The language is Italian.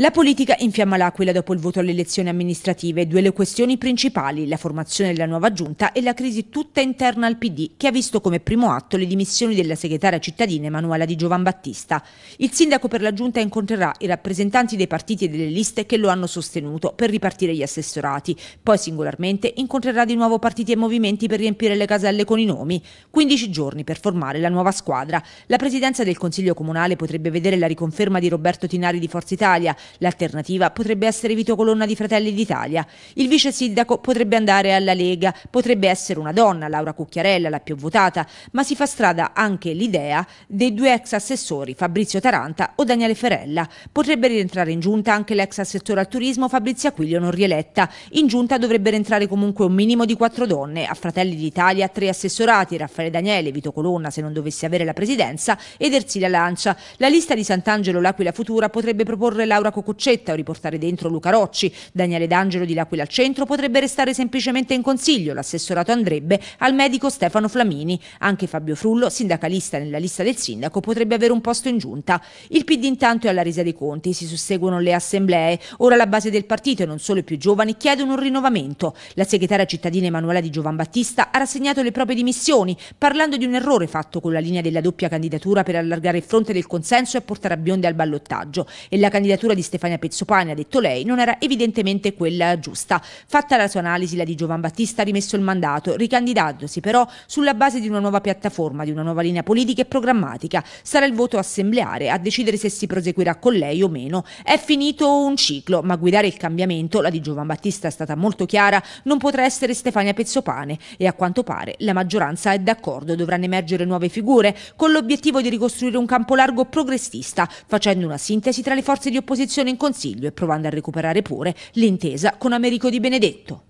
La politica infiamma l'Aquila dopo il voto alle elezioni amministrative, due le questioni principali, la formazione della nuova giunta e la crisi tutta interna al PD, che ha visto come primo atto le dimissioni della segretaria cittadina Emanuela Di Giovan Battista. Il sindaco per la giunta incontrerà i rappresentanti dei partiti e delle liste che lo hanno sostenuto per ripartire gli assessorati, poi singolarmente incontrerà di nuovo partiti e movimenti per riempire le caselle con i nomi, 15 giorni per formare la nuova squadra. La presidenza del Consiglio Comunale potrebbe vedere la riconferma di Roberto Tinari di Forza Italia, L'alternativa potrebbe essere Vito Colonna di Fratelli d'Italia. Il vice sindaco potrebbe andare alla Lega, potrebbe essere una donna, Laura Cucchiarella, la più votata, ma si fa strada anche l'idea dei due ex assessori, Fabrizio Taranta o Daniele Ferella. Potrebbe rientrare in giunta anche l'ex assessore al turismo Fabrizia Quiglio non rieletta. In giunta dovrebbero entrare comunque un minimo di quattro donne, a Fratelli d'Italia tre assessorati, Raffaele Daniele, Vito Colonna se non dovesse avere la presidenza ed Ersilia Lancia. La lista di Sant'Angelo L'Aquila Futura potrebbe proporre Laura Cucchiarella Marco Cuccetta o riportare dentro Luca Rocci. Daniele D'Angelo di L'Aquila al centro potrebbe restare semplicemente in consiglio, l'assessorato andrebbe al medico Stefano Flamini. Anche Fabio Frullo, sindacalista nella lista del sindaco, potrebbe avere un posto in giunta. Il PD intanto è alla resa dei conti, si susseguono le assemblee. Ora la base del partito e non solo i più giovani chiedono un rinnovamento. La segretaria cittadina Emanuela Di Giovan Battista ha rassegnato le proprie dimissioni, parlando di un errore fatto con la linea della doppia candidatura per allargare il fronte del consenso e portare a bionde al ballottaggio. E la candidatura di di Stefania Pezzopane, ha detto lei, non era evidentemente quella giusta. Fatta la sua analisi, la di Giovan Battista ha rimesso il mandato, ricandidandosi però sulla base di una nuova piattaforma, di una nuova linea politica e programmatica. Sarà il voto assembleare a decidere se si proseguirà con lei o meno. È finito un ciclo, ma guidare il cambiamento, la di Giovan Battista è stata molto chiara, non potrà essere Stefania Pezzopane e a quanto pare la maggioranza è d'accordo, dovranno emergere nuove figure con l'obiettivo di ricostruire un campo largo progressista, facendo una sintesi tra le forze di opposizione posizione in Consiglio e provando a recuperare pure l'intesa con Americo Di Benedetto.